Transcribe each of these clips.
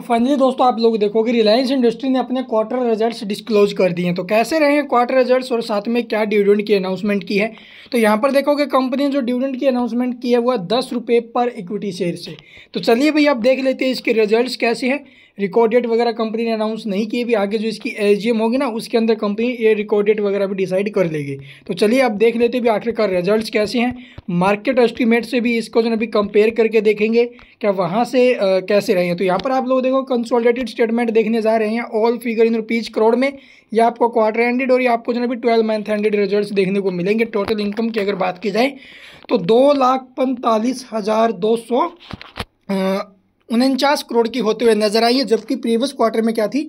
तो फाइनली दोस्तों आप लोग देखोगे रिलायंस इंडस्ट्री ने अपने क्वार्टर रिजल्ट्स डिस्क्लोज कर दिए हैं तो कैसे रहे हैं क्वार्टर रिजल्ट्स और साथ में क्या डिविडेंड की अनाउंसमेंट की है तो यहाँ पर देखोगे कंपनी ने जो डिविडेंड की अनाउंसमेंट की है वह दस रुपये पर इक्विटी शेयर से तो चलिए भाई आप देख लेते हैं इसके रिजल्ट कैसे हैं रिकॉर्ड डेट वगैरह कंपनी ने अनाउंस नहीं किए भी आगे जो इसकी एस होगी ना उसके अंदर कंपनी ये रिकॉर्ड डेट वगैरह भी डिसाइड कर लेगी तो चलिए आप देख लेते भी आखिरकार रिजल्ट कैसे हैं मार्केट एस्टिमेट से भी इसको जो है अभी कंपेयर करके देखेंगे क्या वहाँ से आ, कैसे रहे हैं तो यहाँ पर आप लोग देखो कंसोलिडेटेड स्टेटमेंट देखने जा रहे हैं all figure in rupees crore में या आपको क्वार्टर हैंडेड और ये आपको जो है अभी ट्वेल्व मंथ हैंडेड रिजल्ट देखने को मिलेंगे टोटल इनकम की अगर बात की जाए तो दो लाख पैंतालीस हज़ार दो सौ उनचास करोड़ की होते हुए नजर आई है जबकि प्रीवियस क्वार्टर में क्या थी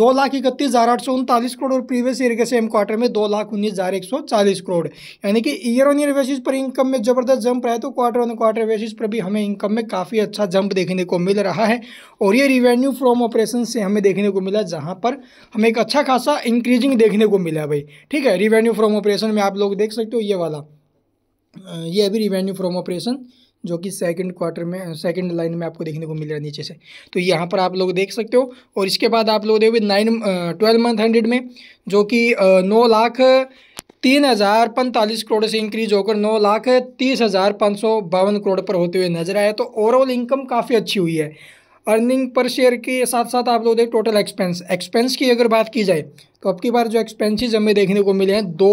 दो लाख इकतीस हज़ार आठ सौ उनतालीस करोड़ और प्रीवियस ईयर के सेम क्वार्टर में दो लाख उन्नीस हज़ार एक सौ चालीस करोड़ यानी कि ईयर ऑन ईयर बेसिस पर इनकम में जबरदस्त जंप रहा है तो क्वार्टर ऑन क्वार्टर बेसिस पर भी हमें इनकम में काफ़ी अच्छा जंप देखने को मिल रहा है और ये रिवेन्यू फ्रॉम ऑपरेशन से हमें देखने को मिला जहाँ पर हमें एक अच्छा खासा इंक्रीजिंग देखने को मिला भाई ठीक है रिवेन्यू फ्रॉम ऑपरेशन में आप लोग देख सकते हो ये वाला ये अभी रिवेन्यू फ्रॉम ऑपरेशन जो कि सेकंड क्वार्टर में सेकंड लाइन में आपको देखने को मिल रहा है नीचे से तो यहाँ पर आप लोग देख सकते हो और इसके बाद आप लोग देखोगे नाइन ट्वेल्व मंथ हंड्रेड में जो कि नौ लाख तीन हज़ार पैंतालीस करोड़ से इंक्रीज होकर नौ लाख तीस हज़ार पाँच सौ बावन करोड़ पर होते हुए नजर आए तो ओवरऑल इनकम काफ़ी अच्छी हुई है अर्निंग पर शेयर के साथ साथ आप लोग देख टोटल एक्सपेंस एक्सपेंस की अगर बात की जाए तो अब की बार जो एक्सपेंसिज हमें देखने को मिले हैं दो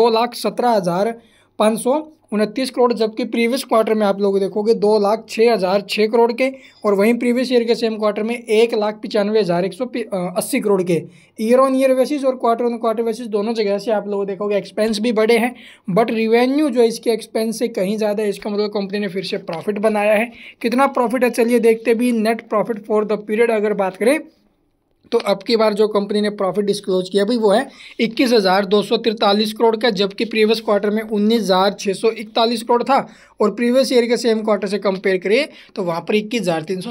दो लाख सत्रह हज़ार पाँच सौ उनतीस करोड़ जबकि प्रीवियस क्वार्टर में आप लोग देखोगे दो लाख छः हज़ार छः करोड़ के और वहीं प्रीवियस ईयर के सेम क्वार्टर में एक लाख पचानवे हज़ार एक सौ अस्सी करोड़ के ईयर ऑन ईयर बेसिस और क्वार्टर ऑन क्वार्टर बेसिस दोनों जगह से आप लोग देखोगे एक्सपेंस भी बड़े हैं बट रिवेन्यू जो इसके एक्सपेंस से कहीं ज़्यादा है इसका मतलब कंपनी ने फिर से प्रॉफिट बनाया है कितना प्रॉफिट है चलिए देखते भी net profit for the period अगर बात करें तो अब की बार जो कंपनी ने प्रॉफिट डिस्क्लोज किया भाई वो है इक्कीस हज़ार दो सौ तिरतालीस करोड़ का जबकि प्रीवियस क्वार्टर में उन्नीस हज़ार छः सौ इकतालीस करोड़ था और प्रीवियस ईयर के सेम क्वार्टर से कंपेयर करें तो वहाँ पर इक्कीस हज़ार तीन सौ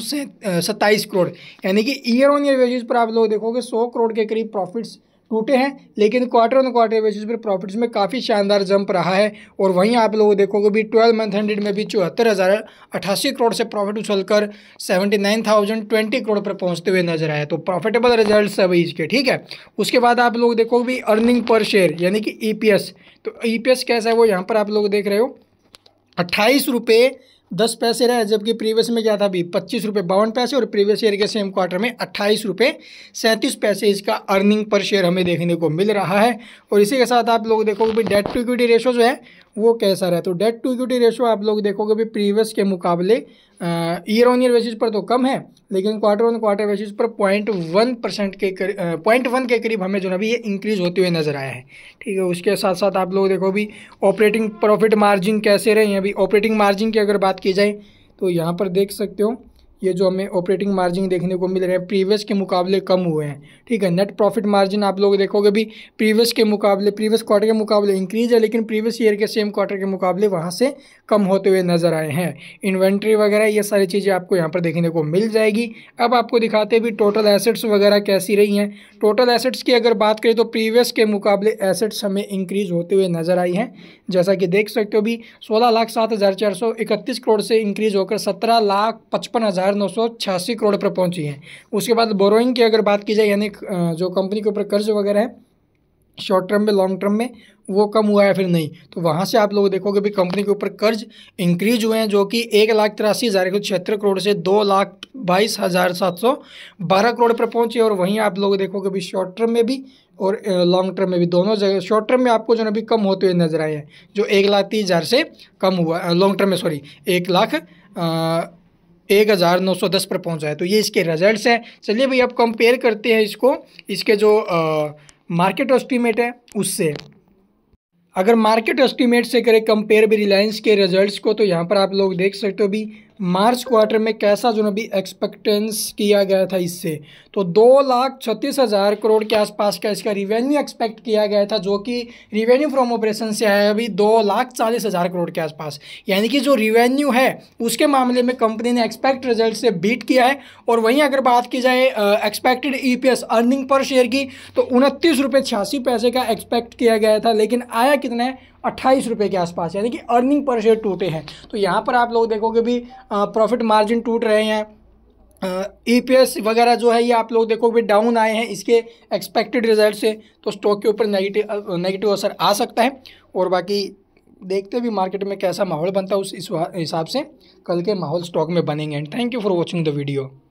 सत्ताईस करोड़ यानी कि ईयर ऑन ईयर वेजिज पर आप लोग देखोगे सौ करोड़ के करीब प्रॉफिट्स टूटे हैं लेकिन क्वार्टर ऑन क्वार्टर बेसिस पर प्रॉफिट्स में काफ़ी शानदार जंप रहा है और वहीं आप लोग देखोगे भी ट्वेल्व मंथ हंड्रेड में भी चौहत्तर हज़ार अठासी करोड़ से प्रॉफिट उछल कर seventy nine thousand twenty crore पर पहुंचते हुए नजर आए तो प्रॉफिटेबल रिजल्ट सब इसके ठीक है उसके बाद आप लोग देखोगे भी अर्निंग पर शेयर यानी कि ई e तो ई e कैसा है वो यहाँ पर आप लोग देख रहे हो अट्ठाईस रुपये दस पैसे रहा जबकि प्रीवियस में क्या था अभी पच्चीस रुपये बावन पैसे और प्रीवियस ईयर के सेम क्वार्टर में अट्ठाईस रुपये सैंतीस पैसे इसका अर्निंग पर शेयर हमें देखने को मिल रहा है और इसी के साथ आप लोग देखोगे भी डेट टू इक्विटी रेशो जो है वो कैसा रहा तो डेट टू इक्विटी रेशो आप लोग देखोगे भी प्रीवियस के मुकाबले ईयर ऑन ईयर बेसिस पर तो कम है लेकिन क्वार्टर ऑन क्वार्टर बेसिस पर पॉइंट वन परसेंट के करीब पॉइंट वन के करीब हमें जो है ये इंक्रीज होते हुए नजर आया है ठीक है उसके साथ साथ आप लोग देखो भी ऑपरेटिंग प्रॉफिट मार्जिन कैसे रहे हैं अभी ऑपरेटिंग मार्जिन की अगर बात बात की जाए तो यहाँ पर देख सकते हो ये जो हमें ऑपरेटिंग मार्जिन देखने को मिल रहे हैं प्रीवियस के मुकाबले कम हुए हैं ठीक है नेट प्रॉफिट मार्जिन आप लोग देखोगे भी प्रीवियस के मुकाबले प्रीवियस क्वार्टर के मुकाबले इंक्रीज है लेकिन प्रीवियस ईयर के सेम क्वार्टर के मुकाबले वहाँ से कम होते हुए नज़र आए हैं इन्वेंट्री वगैरह ये सारी चीज़ें आपको यहाँ पर देखने को मिल जाएगी अब आपको दिखाते भी टोटल एसेट्स वगैरह कैसी रही हैं टोटल एसेट्स की अगर बात करें तो प्रीवियस के मुकाबले एसेट्स हमें इंक्रीज़ होते हुए नज़र आई हैं जैसा कि देख सकते हो भी सोलह लाख सात हज़ार चार सौ इकतीस करोड़ से इंक्रीज़ होकर सत्रह लाख पचपन हज़ार नौ सौ छियासी करोड़ पर पहुँची है उसके बाद बोरोइंग की अगर बात की जाए यानी जो कंपनी के ऊपर कर्ज वगैरह है शॉर्ट टर्म में लॉन्ग टर्म में वो कम हुआ है फिर नहीं तो वहाँ से आप लोग देखोगे भी कंपनी के ऊपर कर्ज इंक्रीज हुए हैं जो कि एक लाख तिरासी हज़ार एक सौ छिहत्तर करोड़ से दो लाख बाईस हज़ार सात सौ बारह करोड़ पर पहुँचे और वहीं आप लोग देखोगे भी शॉर्ट टर्म में भी और लॉन्ग टर्म में भी दोनों जगह शॉर्ट टर्म में आपको जो है अभी कम होते हुए नजर आए हैं जो एक लाख तीस हज़ार से कम हुआ लॉन्ग टर्म में सॉरी एक लाख एक हज़ार नौ सौ दस पर पहुँचा है तो ये इसके रिजल्ट्स हैं चलिए भाई अब कंपेयर करते हैं इसको इसके जो आ, मार्केट एस्टीमेट है उससे अगर मार्केट एस्टीमेट से करें कंपेयर भी रिलायंस के रिजल्ट्स को तो यहाँ पर आप लोग देख सकते हो भी मार्च क्वार्टर में कैसा जो भी एक्सपेक्टेंस किया गया था इससे तो दो लाख छत्तीस हज़ार करोड़ के आसपास का इसका रिवेन्यू एक्सपेक्ट किया गया था जो कि रिवेन्यू फ्रॉम ऑपरेशन से आया अभी दो लाख चालीस हज़ार करोड़ के आसपास यानी कि जो रिवेन्यू है उसके मामले में कंपनी ने एक्सपेक्ट रिजल्ट से बीट किया है और वहीं अगर बात की जाए expected E P S earning per share की तो उनतीस रुपये छियासी पैसे का एक्सपेक्ट किया गया था लेकिन आया कितना है अट्ठाईस रुपये के आसपास यानी कि अर्निंग पर शेयर टूटे हैं तो यहाँ पर आप लोग देखोगे भी प्रॉफिट मार्जिन टूट रहे हैं ई पी एस वगैरह जो है ये आप लोग देखोगे भी डाउन आए हैं इसके एक्सपेक्टेड रिजल्ट से तो स्टॉक के ऊपर नेगेटिव नेगेटिव असर आ सकता है और बाकी देखते भी मार्केट में कैसा माहौल बनता है उस हिसाब से कल के माहौल स्टॉक में बनेंगे and thank you for watching the video